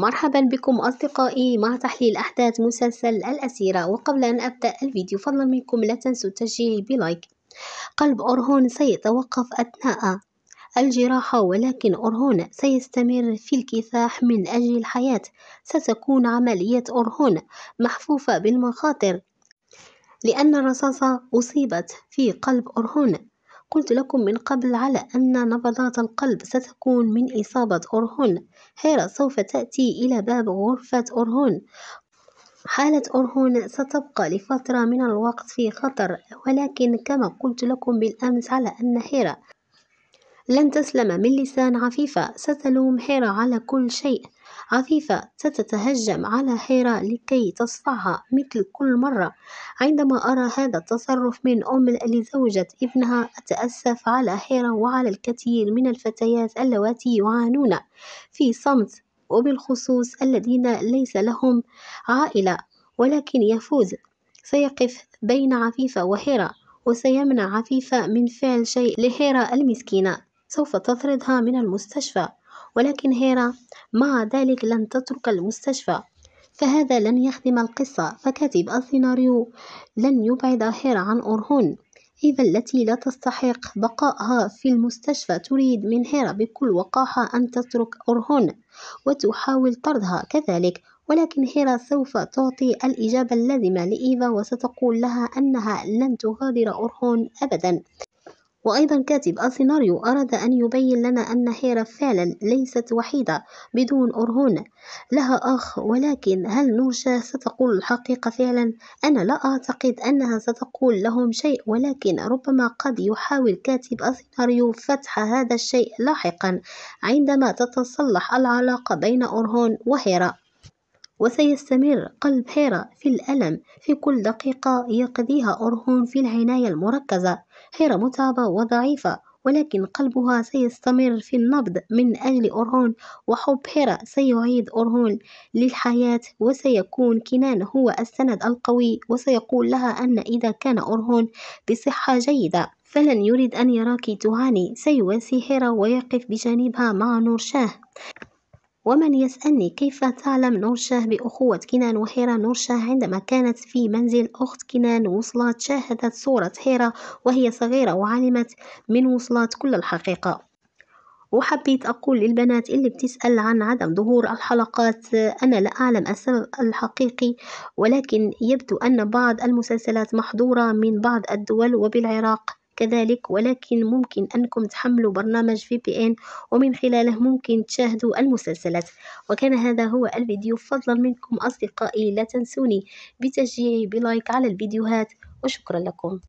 مرحبا بكم أصدقائي مع تحليل أحداث مسلسل الأسيرة وقبل أن أبدأ الفيديو فضلا منكم لا تنسوا التشجيع بلايك قلب أورهون سيتوقف أثناء الجراحة ولكن أورهون سيستمر في الكفاح من أجل الحياة ستكون عملية أورهون محفوفة بالمخاطر لأن الرصاصة أصيبت في قلب أورهون قلت لكم من قبل على أن نبضات القلب ستكون من إصابة أورهون هيرا سوف تأتي إلى باب غرفة أورهون حالة أورهون ستبقى لفترة من الوقت في خطر ولكن كما قلت لكم بالأمس على أن هيرا لن تسلم من لسان عفيفة ستلوم حيرة على كل شيء عفيفة ستتهجم على حيرة لكي تصفعها مثل كل مرة عندما أرى هذا التصرف من أم لزوجة ابنها أتأسف على حيرة وعلى الكثير من الفتيات اللواتي يعانون في صمت وبالخصوص الذين ليس لهم عائلة ولكن يفوز سيقف بين عفيفة وحيرة وسيمنع عفيفة من فعل شيء لحيرة المسكينة سوف تطردها من المستشفى ولكن هيرا مع ذلك لن تترك المستشفى فهذا لن يخدم القصة فكاتب السيناريو لن يبعد هيرا عن أورهون إذا التي لا تستحق بقائها في المستشفى تريد من هيرا بكل وقاحة أن تترك أورهون وتحاول طردها كذلك ولكن هيرا سوف تعطي الإجابة اللازمة لإيفا وستقول لها أنها لن تغادر أورهون أبدا وأيضا كاتب السيناريو أراد أن يبين لنا أن هيرا فعلا ليست وحيدة بدون أرهون لها أخ ولكن هل نوشا ستقول الحقيقة فعلا؟ أنا لا أعتقد أنها ستقول لهم شيء ولكن ربما قد يحاول كاتب السيناريو فتح هذا الشيء لاحقا عندما تتصلح العلاقة بين أرهون وهيرا وسيستمر قلب هيرا في الألم في كل دقيقة يقضيها أورهون في العناية المركزة هيرا متعبة وضعيفة ولكن قلبها سيستمر في النبض من أجل أورهون وحب هيرا سيعيد أورهون للحياة وسيكون كنان هو السند القوي وسيقول لها أن إذا كان أورهون بصحة جيدة فلن يريد أن يراك تعاني سيواسي هيرا ويقف بجانبها مع نور شاه ومن يسألني كيف تعلم نورشاه بأخوة كنان وحيرة نورشاه عندما كانت في منزل أخت كنان وصلات شاهدت صورة حيرة وهي صغيرة وعلمت من وصلات كل الحقيقة وحبيت أقول للبنات اللي بتسأل عن عدم ظهور الحلقات أنا لا أعلم السبب الحقيقي ولكن يبدو أن بعض المسلسلات محظورة من بعض الدول وبالعراق كذلك ولكن ممكن أنكم تحملوا برنامج في بي إن ومن خلاله ممكن تشاهدوا المسلسلات وكان هذا هو الفيديو فضلا منكم أصدقائي لا تنسوني بتشجيعي بلايك على الفيديوهات وشكرا لكم